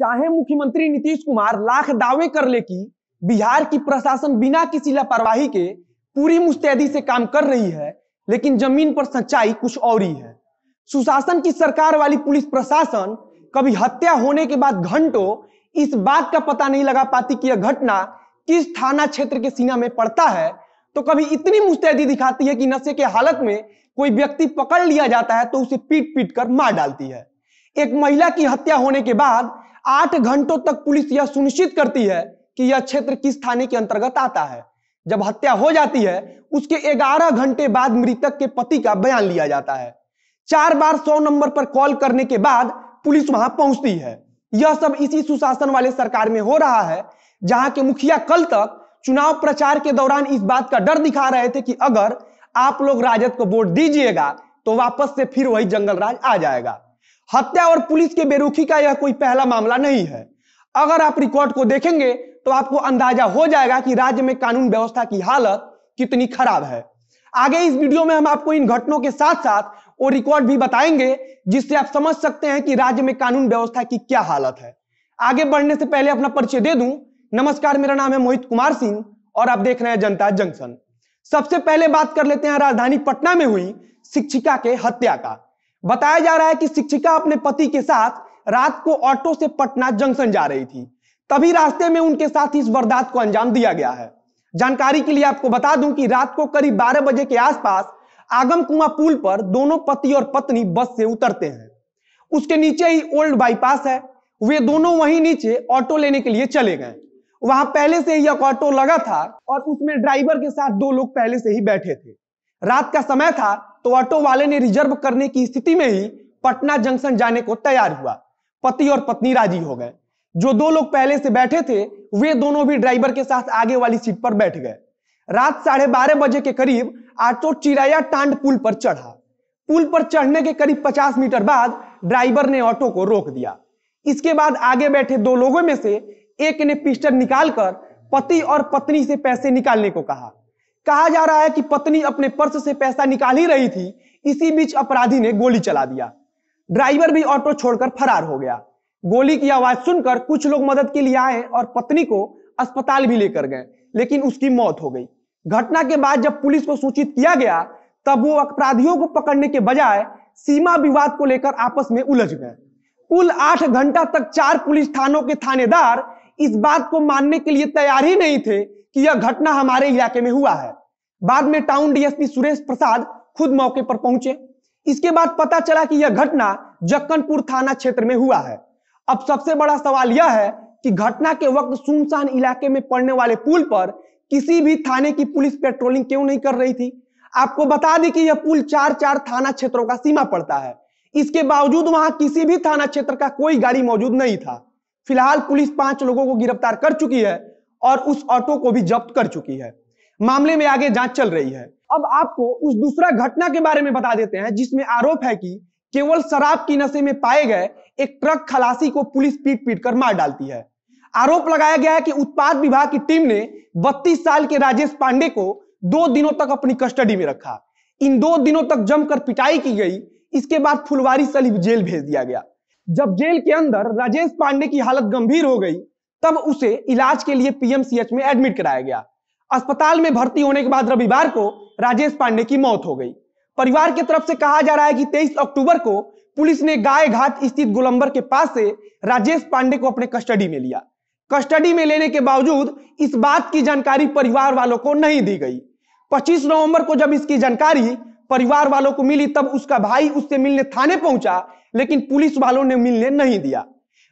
चाहे मुख्यमंत्री नीतीश कुमार लाख दावे कर ले कि बिहार की प्रशासन बिना किसी लापरवाही के पूरी मुस्तैदी से काम कर रही है लेकिन जमीन पर सच्चाई कुछ और ही है सुशासन की सरकार वाली पुलिस प्रशासन कभी हत्या होने के बाद घंटों इस बात का पता नहीं लगा पाती कि यह घटना किस थाना क्षेत्र के सीना में पड़ता है तो कभी इतनी मुस्तैदी दिखाती है कि नशे के हालत में कोई व्यक्ति पकड़ लिया जाता है तो उसे पीट पीट कर मार डालती है एक महिला की हत्या होने के बाद आठ घंटों तक पुलिस यह सुनिश्चित करती है कि यह क्षेत्र किस थाने के अंतर्गत आता है जब हत्या हो जाती है उसके 11 घंटे बाद मृतक के पति का बयान लिया जाता है चार बार सौ नंबर पर कॉल करने के बाद पुलिस वहां पहुंचती है यह सब इसी सुशासन वाले सरकार में हो रहा है जहां के मुखिया कल तक चुनाव प्रचार के दौरान इस बात का डर दिखा रहे थे कि अगर आप लोग राजद को वोट दीजिएगा तो वापस से फिर वही जंगल राज आ जाएगा हत्या और पुलिस के बेरुखी का यह कोई पहला मामला नहीं है अगर आप रिकॉर्ड को देखेंगे तो आपको अंदाजा हो जाएगा कि राज्य में कानून व्यवस्था की हालत कितनी खराब है आगे इस वीडियो में हम आपको इन घटनाओं के साथ साथ वो रिकॉर्ड भी बताएंगे जिससे आप समझ सकते हैं कि राज्य में कानून व्यवस्था की क्या हालत है आगे बढ़ने से पहले अपना परिचय दे दूं नमस्कार मेरा नाम है मोहित कुमार सिंह और आप देख रहे हैं जनता जंक्शन सबसे पहले बात कर लेते हैं राजधानी पटना में हुई शिक्षिका के हत्या का बताया जा रहा है कि शिक्षिका अपने पति के साथ रात को ऑटो से पटना जंक्शन जा रही थी तभी रास्ते में उनके साथ इस वारदात को अंजाम दिया गया है जानकारी के लिए आपको बता दूं कि रात को करीब 12 बजे के आसपास आगम कुआ पुल पर दोनों पति और पत्नी बस से उतरते हैं उसके नीचे ही ओल्ड बाईपास है वे दोनों वहीं नीचे ऑटो लेने के लिए चले गए वहां पहले से ही एक ऑटो लगा था और उसमें ड्राइवर के साथ दो लोग पहले से ही बैठे थे रात का समय था तो ऑटो वाले ने रिजर्व करने की स्थिति में ही पटना जंक्शन जाने को तैयार हुआ पति और पत्नी राजी हो गए जो दो लोग पहले से बैठे थे वे दोनों भी ड्राइवर के साथ आगे वाली सीट पर बैठ गए रात साढ़े बारह बजे के करीब ऑटो चिराया टांड पुल पर चढ़ा पुल पर चढ़ने के करीब पचास मीटर बाद ड्राइवर ने ऑटो को रोक दिया इसके बाद आगे बैठे दो लोगों में से एक ने पिस्टल निकालकर पति और पत्नी से पैसे निकालने को कहा कहा जा रहा है कि पत्नी अपने पर्स से पैसा निकाल ही रही थी इसी बीच अपराधी ने गोली चला दिया ड्राइवर भी ऑटो छोड़कर फरार हो गया गोली की आवाज सुनकर कुछ लोग मदद के लिए आए और पत्नी को अस्पताल भी लेकर गए लेकिन उसकी मौत हो गई घटना के बाद जब पुलिस को सूचित किया गया तब वो अपराधियों को पकड़ने के बजाय सीमा विवाद को लेकर आपस में उलझ गए कुल आठ घंटा तक चार पुलिस थानों के थानेदार इस बात को मानने के लिए तैयार ही नहीं थे कि यह घटना हमारे इलाके में हुआ है बाद में टाउन डीएसपी सुरेश प्रसाद खुद मौके पर पहुंचे इसके बाद पता चला कि यह घटना जक्कनपुर थाना क्षेत्र में हुआ है अब सबसे बड़ा सवाल यह है कि घटना के वक्त सुनसान इलाके में पड़ने वाले पुल पर किसी भी थाने की पुलिस पेट्रोलिंग क्यों नहीं कर रही थी आपको बता दें कि यह पुल चार चार थाना क्षेत्रों का सीमा पड़ता है इसके बावजूद वहां किसी भी थाना क्षेत्र का कोई गाड़ी मौजूद नहीं था फिलहाल पुलिस पांच लोगों को गिरफ्तार कर चुकी है और उस ऑटो को भी जब्त कर चुकी है मामले में आगे जांच चल रही है अब आपको उस दूसरा घटना के बारे में बता देते हैं जिसमें आरोप है कि केवल शराब की नशे में पाए गए एक ट्रक खलासी को पुलिस पीट पीट कर मार डालती है आरोप लगाया गया है कि उत्पाद विभाग की टीम ने 32 साल के राजेश पांडे को दो दिनों तक अपनी कस्टडी में रखा इन दो दिनों तक जमकर पिटाई की गई इसके बाद फुलवारी सलीब जेल भेज दिया गया जब जेल के अंदर राजेश पांडे की हालत गंभीर हो गई तब उसे इलाज के लिए पीएमसीएच में एडमिट कराया गया अस्पताल में भर्ती होने के बाद रविवार को राजेश पांडे की मौत हो गई परिवार की तरफ से कहा जा रहा है कि 23 अक्टूबर को पुलिस ने गाय घाट स्थित गोलंबर के पास से राजेश पांडे को अपने कस्टडी में लिया कस्टडी में लेने के बावजूद इस बात की जानकारी परिवार वालों को नहीं दी गई 25 नवंबर को जब इसकी जानकारी परिवार वालों को मिली तब उसका भाई उससे मिलने थाने पहुंचा लेकिन पुलिस वालों ने मिलने नहीं दिया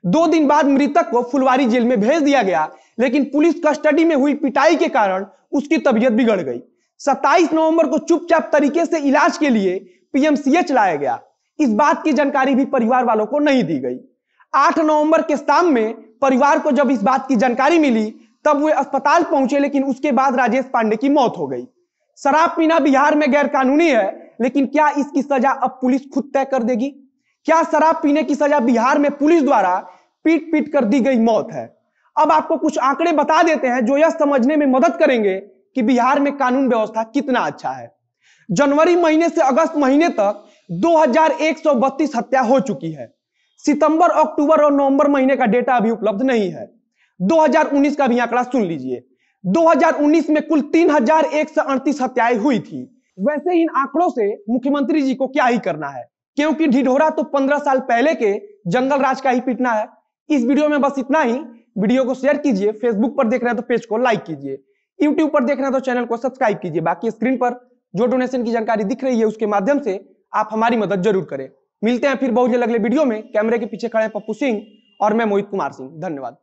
दो दिन बाद मृतक को फुलवारी जेल में भेज दिया गया लेकिन पुलिस कस्टडी में हुई पिटाई के कारण उसकी तबीयत बिगड़ गई 27 नवंबर को चुपचाप तरीके से इलाज के लिए पीएमसीएच लाया गया इस बात की जानकारी भी परिवार वालों को नहीं दी गई 8 नवंबर के शाम में परिवार को जब इस बात की जानकारी मिली तब वे अस्पताल पहुंचे लेकिन उसके बाद राजेश पांडे की मौत हो गई शराब पीना बिहार में गैरकानूनी है लेकिन क्या इसकी सजा अब पुलिस खुद तय कर देगी क्या शराब पीने की सजा बिहार में पुलिस द्वारा पीट पीट कर दी गई मौत है अब आपको कुछ आंकड़े बता देते हैं जो यह समझने में मदद करेंगे कि बिहार में कानून व्यवस्था कितना अच्छा है जनवरी महीने से अगस्त महीने तक 2132 हत्या हो चुकी है सितंबर अक्टूबर और नवंबर महीने का डेटा अभी उपलब्ध नहीं है 2019 का भी आंकड़ा सुन लीजिए 2019 में कुल तीन हजार हत्याएं हुई थी वैसे इन आंकड़ों से मुख्यमंत्री जी को क्या ही करना है क्योंकि ढिढोरा तो पंद्रह साल पहले के जंगल राज का ही पिटना है इस वीडियो में बस इतना ही वीडियो को शेयर कीजिए फेसबुक पर देख रहे हैं तो पेज को लाइक कीजिए यूट्यूब पर देख रहे हैं तो चैनल को सब्सक्राइब कीजिए बाकी स्क्रीन पर जो डोनेशन की जानकारी दिख रही है उसके माध्यम से आप हमारी मदद जरूर करें मिलते हैं फिर बहुत जल्द अगले वीडियो में कैमरे के पीछे खड़े पप्पू सिंह और मैं मोहित कुमार सिंह धन्यवाद